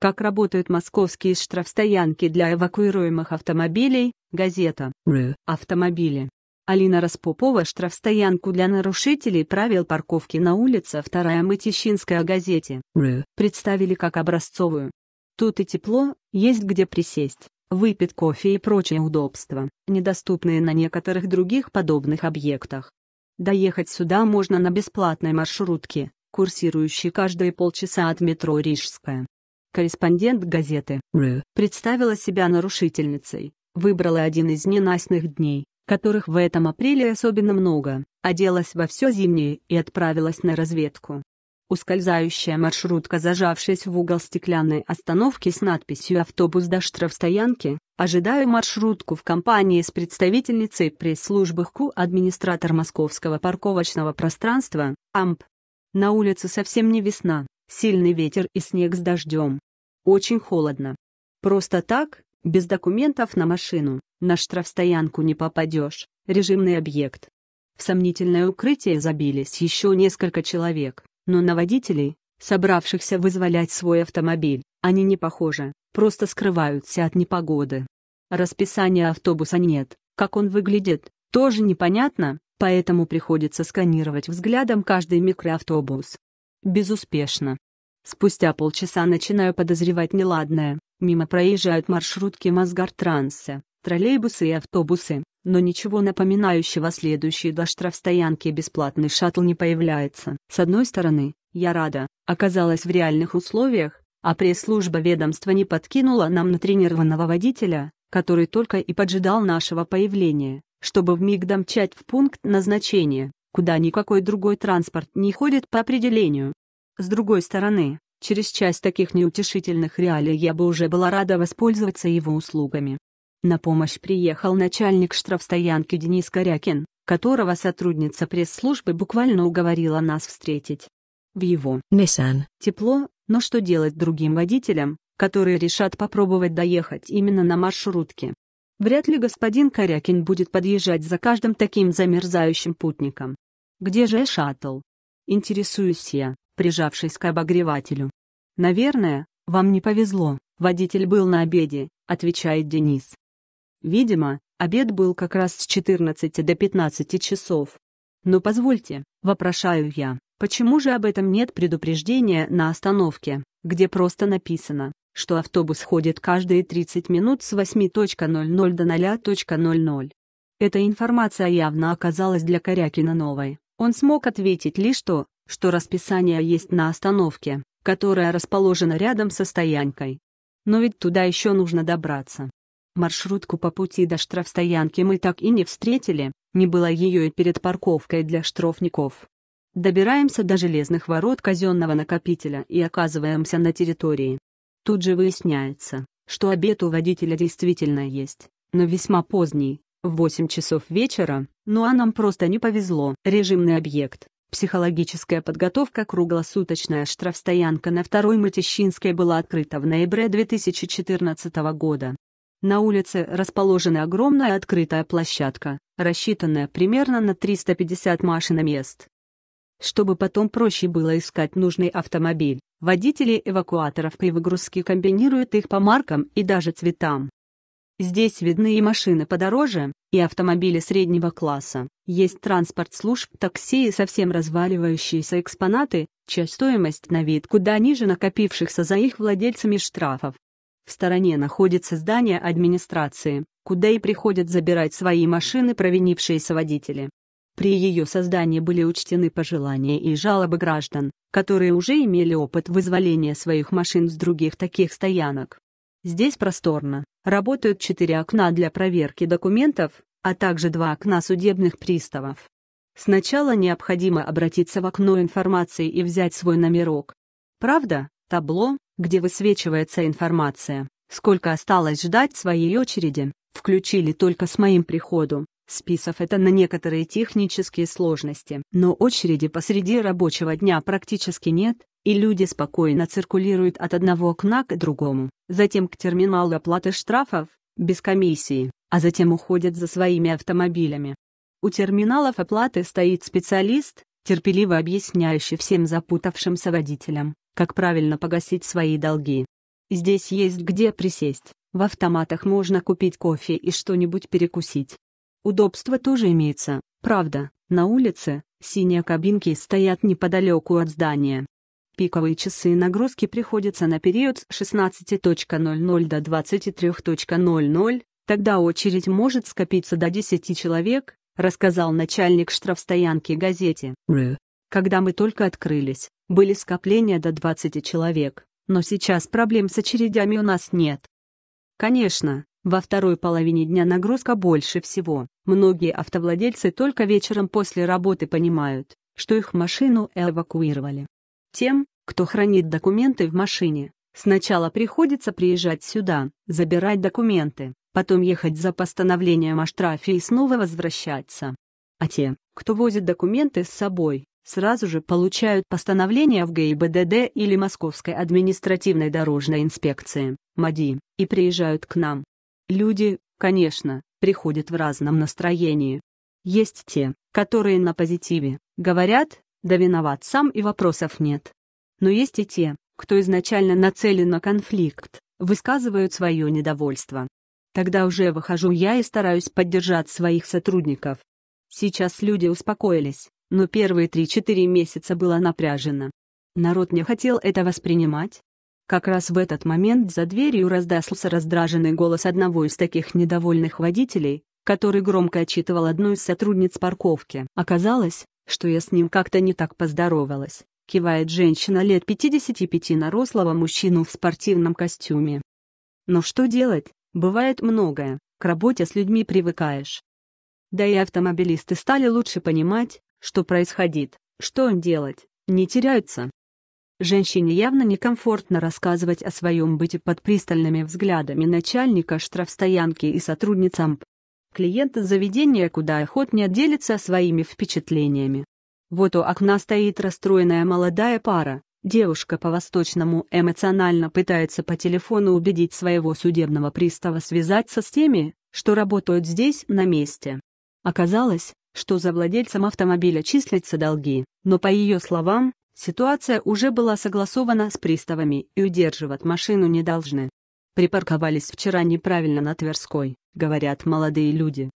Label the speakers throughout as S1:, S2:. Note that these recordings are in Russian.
S1: Как работают московские штрафстоянки для эвакуируемых автомобилей, газета «Ру» автомобили. Алина Распопова штрафстоянку для нарушителей правил парковки на улице 2 Мытищинская газете «Ру» представили как образцовую. Тут и тепло, есть где присесть, выпить кофе и прочие удобства, недоступные на некоторых других подобных объектах. Доехать сюда можно на бесплатной маршрутке, курсирующей каждые полчаса от метро Рижская корреспондент газеты «Ру» представила себя нарушительницей, выбрала один из ненастных дней, которых в этом апреле особенно много, оделась во все зимнее и отправилась на разведку. Ускользающая маршрутка, зажавшись в угол стеклянной остановки с надписью «Автобус до штрафстоянки», ожидая маршрутку в компании с представительницей пресс-службы ХКУ администратор московского парковочного пространства, АМП. На улице совсем не весна, сильный ветер и снег с дождем, очень холодно. Просто так, без документов на машину, на штрафстоянку не попадешь, режимный объект. В сомнительное укрытие забились еще несколько человек, но на водителей, собравшихся вызволять свой автомобиль, они не похожи, просто скрываются от непогоды. Расписания автобуса нет, как он выглядит, тоже непонятно, поэтому приходится сканировать взглядом каждый микроавтобус. Безуспешно. Спустя полчаса начинаю подозревать неладное. Мимо проезжают маршрутки Мосгортранса, троллейбусы и автобусы, но ничего напоминающего следующий до штрафстоянки бесплатный шаттл не появляется. С одной стороны, я рада, оказалась в реальных условиях, а пресс-служба ведомства не подкинула нам натренированного водителя, который только и поджидал нашего появления, чтобы вмиг домчать в пункт назначения, куда никакой другой транспорт не ходит по определению. С другой стороны, через часть таких неутешительных реалий я бы уже была рада воспользоваться его услугами. На помощь приехал начальник штрафстоянки Денис Корякин, которого сотрудница пресс-службы буквально уговорила нас встретить. В его Nissan. тепло, но что делать другим водителям, которые решат попробовать доехать именно на маршрутке? Вряд ли господин Корякин будет подъезжать за каждым таким замерзающим путником. Где же шаттл? Интересуюсь я прижавшись к обогревателю. «Наверное, вам не повезло, водитель был на обеде», — отвечает Денис. Видимо, обед был как раз с 14 до 15 часов. «Но позвольте», — вопрошаю я, — «почему же об этом нет предупреждения на остановке, где просто написано, что автобус ходит каждые 30 минут с 8.00 до 0.00. Эта информация явно оказалась для Корякина новой. Он смог ответить лишь то, что расписание есть на остановке, которая расположена рядом со стоянкой. Но ведь туда еще нужно добраться. Маршрутку по пути до штрафстоянки мы так и не встретили, не было ее и перед парковкой для штрафников. Добираемся до железных ворот казенного накопителя и оказываемся на территории. Тут же выясняется, что обед у водителя действительно есть, но весьма поздний, в 8 часов вечера, ну а нам просто не повезло. Режимный объект, Психологическая подготовка «Круглосуточная штрафстоянка» на второй Матищинской была открыта в ноябре 2014 года. На улице расположена огромная открытая площадка, рассчитанная примерно на 350 машин мест. Чтобы потом проще было искать нужный автомобиль, водители эвакуаторов при выгрузке комбинируют их по маркам и даже цветам. Здесь видны и машины подороже, и автомобили среднего класса. Есть транспорт служб, такси и совсем разваливающиеся экспонаты, чья стоимость на вид куда ниже накопившихся за их владельцами штрафов. В стороне находится здание администрации, куда и приходят забирать свои машины провинившиеся водители. При ее создании были учтены пожелания и жалобы граждан, которые уже имели опыт вызволения своих машин с других таких стоянок. Здесь просторно. Работают четыре окна для проверки документов, а также два окна судебных приставов. Сначала необходимо обратиться в окно информации и взять свой номерок. Правда, табло, где высвечивается информация, сколько осталось ждать своей очереди, включили только с моим приходом, списав это на некоторые технические сложности. Но очереди посреди рабочего дня практически нет, и люди спокойно циркулируют от одного окна к другому, затем к терминалу оплаты штрафов, без комиссии, а затем уходят за своими автомобилями. У терминалов оплаты стоит специалист, терпеливо объясняющий всем запутавшимся водителям, как правильно погасить свои долги. Здесь есть где присесть, в автоматах можно купить кофе и что-нибудь перекусить. Удобство тоже имеется, правда, на улице, синие кабинки стоят неподалеку от здания, Пиковые часы нагрузки приходятся на период с 16.00 до 23.00, тогда очередь может скопиться до 10 человек, рассказал начальник штрафстоянки газете. Когда мы только открылись, были скопления до 20 человек, но сейчас проблем с очередями у нас нет. Конечно, во второй половине дня нагрузка больше всего. Многие автовладельцы только вечером после работы понимают, что их машину эвакуировали. Тем, кто хранит документы в машине, сначала приходится приезжать сюда, забирать документы, потом ехать за постановлением о штрафе и снова возвращаться. А те, кто возит документы с собой, сразу же получают постановление в ГИБДД или Московской административной дорожной инспекции, МАДИ, и приезжают к нам. Люди, конечно, приходят в разном настроении. Есть те, которые на позитиве, говорят, да виноват сам и вопросов нет. Но есть и те, кто изначально нацелен на конфликт, высказывают свое недовольство. Тогда уже выхожу я и стараюсь поддержать своих сотрудников. Сейчас люди успокоились, но первые 3-4 месяца было напряжено. Народ не хотел это воспринимать. Как раз в этот момент за дверью раздался раздраженный голос одного из таких недовольных водителей, который громко отчитывал одну из сотрудниц парковки. Оказалось, что я с ним как-то не так поздоровалась», — кивает женщина лет 55 рослого мужчину в спортивном костюме. «Но что делать? Бывает многое, к работе с людьми привыкаешь». Да и автомобилисты стали лучше понимать, что происходит, что им делать, не теряются. Женщине явно некомфортно рассказывать о своем быте под пристальными взглядами начальника штрафстоянки и сотрудницам клиента заведения куда охотнее делится своими впечатлениями. Вот у окна стоит расстроенная молодая пара, девушка по-восточному эмоционально пытается по телефону убедить своего судебного пристава связаться с теми, что работают здесь на месте. Оказалось, что за владельцем автомобиля числятся долги, но по ее словам, ситуация уже была согласована с приставами и удерживать машину не должны. Припарковались вчера неправильно на Тверской, говорят молодые люди.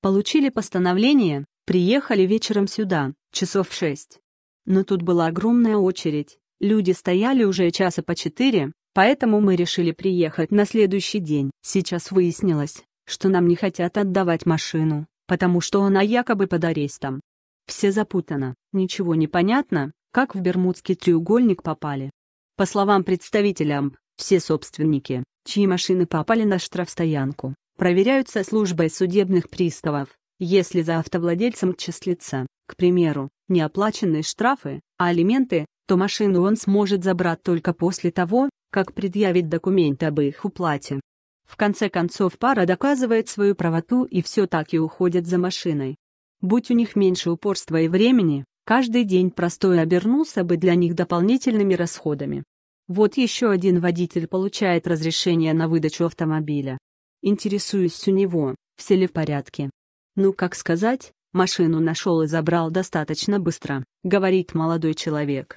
S1: Получили постановление, приехали вечером сюда, часов в шесть. Но тут была огромная очередь, люди стояли уже часа по четыре, поэтому мы решили приехать на следующий день. Сейчас выяснилось, что нам не хотят отдавать машину, потому что она якобы под арестом. Все запутано, ничего не понятно, как в Бермудский треугольник попали. По словам представителям, все собственники чьи машины попали на штрафстоянку, проверяются службой судебных приставов. Если за автовладельцем числится, к примеру, неоплаченные штрафы, а алименты, то машину он сможет забрать только после того, как предъявить документы об их уплате. В конце концов пара доказывает свою правоту и все таки уходит за машиной. Будь у них меньше упорства и времени, каждый день простой обернулся бы для них дополнительными расходами. Вот еще один водитель получает разрешение на выдачу автомобиля. Интересуюсь у него, все ли в порядке. Ну как сказать, машину нашел и забрал достаточно быстро, говорит молодой человек.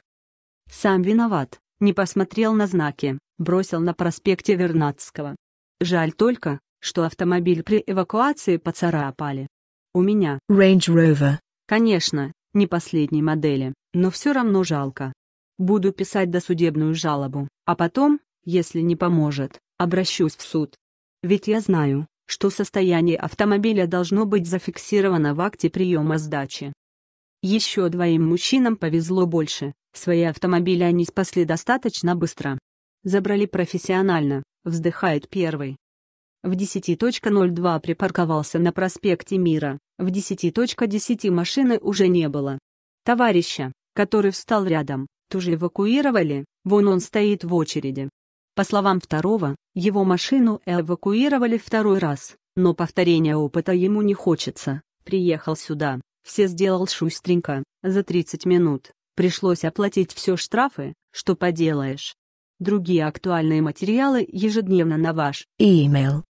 S1: Сам виноват, не посмотрел на знаки, бросил на проспекте Вернадского. Жаль только, что автомобиль при эвакуации поцарапали. У меня Range Rover. Конечно, не последней модели, но все равно жалко. Буду писать досудебную жалобу, а потом, если не поможет, обращусь в суд. Ведь я знаю, что состояние автомобиля должно быть зафиксировано в акте приема сдачи. Еще двоим мужчинам повезло больше, свои автомобили они спасли достаточно быстро. Забрали профессионально, вздыхает первый. В 10.02 припарковался на проспекте Мира, в 10.10 .10 машины уже не было. Товарища, который встал рядом, тоже эвакуировали, вон он стоит в очереди. По словам второго, его машину эвакуировали второй раз, но повторения опыта ему не хочется. Приехал сюда, все сделал шустренько, за 30 минут. Пришлось оплатить все штрафы, что поделаешь. Другие актуальные материалы ежедневно на ваш email